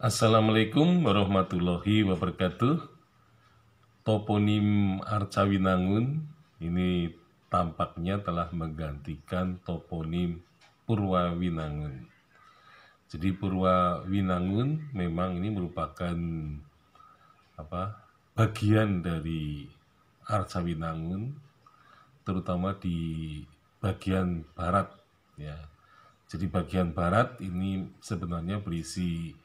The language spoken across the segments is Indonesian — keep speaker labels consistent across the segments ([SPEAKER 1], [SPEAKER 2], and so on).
[SPEAKER 1] Assalamualaikum warahmatullahi wabarakatuh. Toponim Arcawinangun ini tampaknya telah menggantikan toponim Purwawinangun. Jadi Purwawinangun memang ini merupakan apa bagian dari Arcawinangun, terutama di bagian barat ya. Jadi bagian barat ini sebenarnya berisi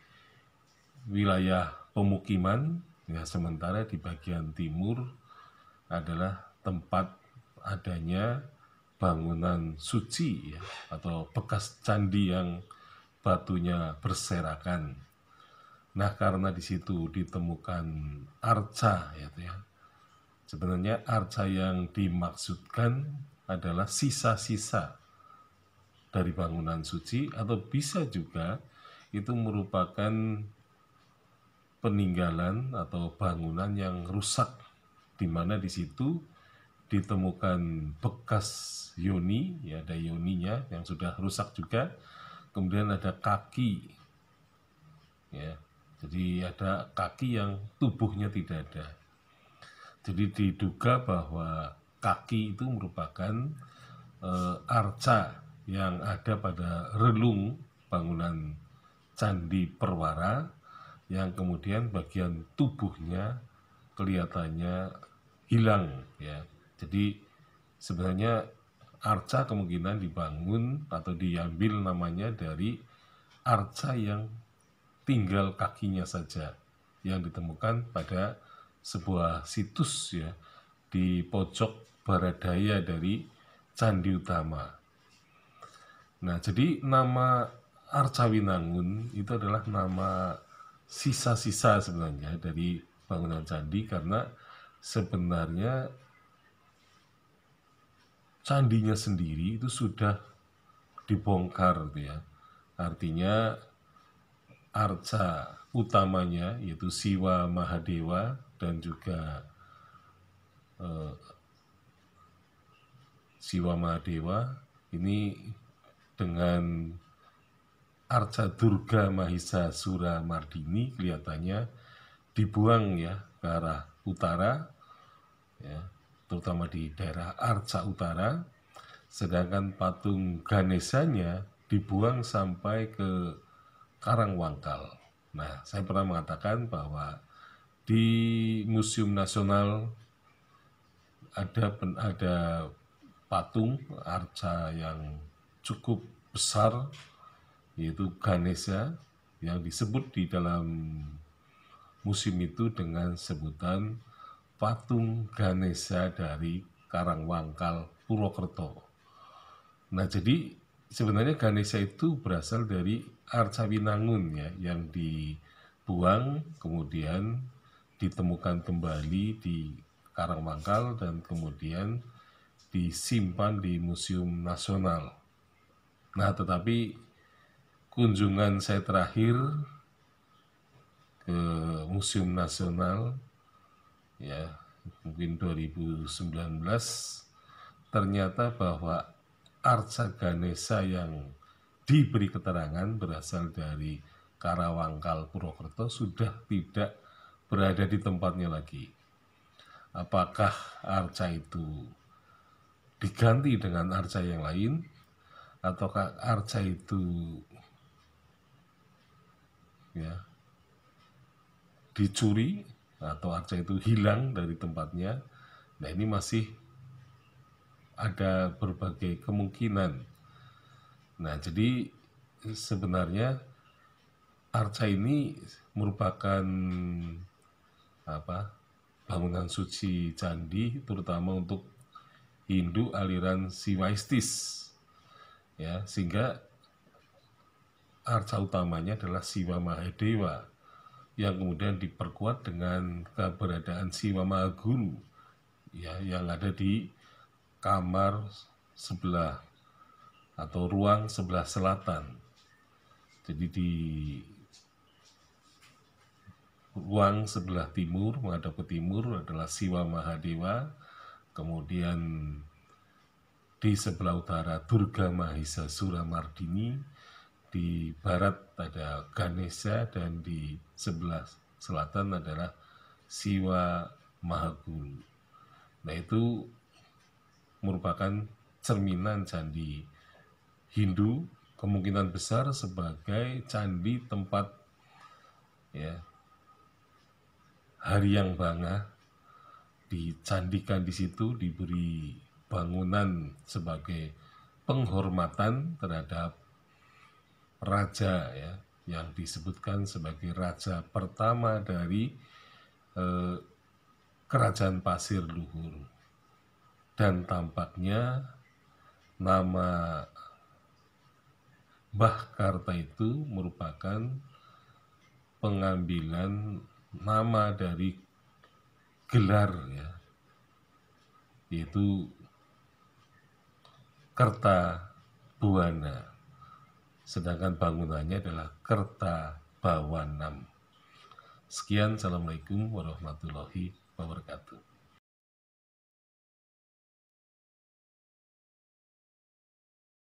[SPEAKER 1] wilayah pemukiman ya sementara di bagian timur adalah tempat adanya bangunan suci ya, atau bekas candi yang batunya berserakan. Nah karena di situ ditemukan arca ya, ya. Sebenarnya arca yang dimaksudkan adalah sisa-sisa dari bangunan suci atau bisa juga itu merupakan peninggalan atau bangunan yang rusak di mana di situ ditemukan bekas yoni ya ada yoninya yang sudah rusak juga kemudian ada kaki ya jadi ada kaki yang tubuhnya tidak ada jadi diduga bahwa kaki itu merupakan e, arca yang ada pada relung bangunan candi perwara yang kemudian bagian tubuhnya kelihatannya hilang ya. Jadi sebenarnya arca kemungkinan dibangun atau diambil namanya dari arca yang tinggal kakinya saja yang ditemukan pada sebuah situs ya di pojok barat daya dari candi utama. Nah, jadi nama Arca Winangun itu adalah nama sisa-sisa sebenarnya dari bangunan candi karena sebenarnya candinya sendiri itu sudah dibongkar gitu ya. Artinya arca utamanya yaitu Siwa Mahadewa dan juga eh, Siwa Mahadewa ini dengan Arca Durga Mahisa Sura Mardini kelihatannya dibuang ya ke arah utara ya, terutama di daerah Arca Utara sedangkan patung Ganesanya dibuang sampai ke Karangwangkal. Nah, saya pernah mengatakan bahwa di Museum Nasional ada ada patung arca yang cukup besar yaitu Ganesha yang disebut di dalam musim itu dengan sebutan patung Ganesha dari Karangwangkal Purwokerto. Nah, jadi sebenarnya Ganesha itu berasal dari arca Winangun ya yang dibuang kemudian ditemukan kembali di Karangwangkal dan kemudian disimpan di Museum Nasional. Nah, tetapi kunjungan saya terakhir ke Museum Nasional ya mungkin 2019 ternyata bahwa arca Ganesa yang diberi keterangan berasal dari Karawangkal Purwokerto sudah tidak berada di tempatnya lagi. Apakah arca itu diganti dengan arca yang lain ataukah arca itu ya dicuri atau arca itu hilang dari tempatnya nah ini masih ada berbagai kemungkinan nah jadi sebenarnya arca ini merupakan apa bangunan suci candi terutama untuk Hindu aliran Siwaistis ya sehingga arca utamanya adalah Siwa Mahadewa yang kemudian diperkuat dengan keberadaan Siwa Mahaguru ya yang ada di kamar sebelah atau ruang sebelah selatan. Jadi di ruang sebelah timur menghadap ke timur adalah Siwa Mahadewa, kemudian di sebelah utara Durga Mahisa Suramardini, di barat ada Ganesha dan di sebelah selatan adalah Siwa Mahaguru. Nah itu merupakan cerminan candi Hindu kemungkinan besar sebagai candi tempat ya hari yang bangga dicandikan di situ diberi bangunan sebagai penghormatan terhadap raja ya yang disebutkan sebagai raja pertama dari eh, kerajaan pasir luhur dan tampaknya nama Bah Karta itu merupakan pengambilan nama dari gelar ya yaitu Kerta Buana sedangkan bangunannya adalah Kerta Bawanam. Sekian, Assalamualaikum warahmatullahi wabarakatuh.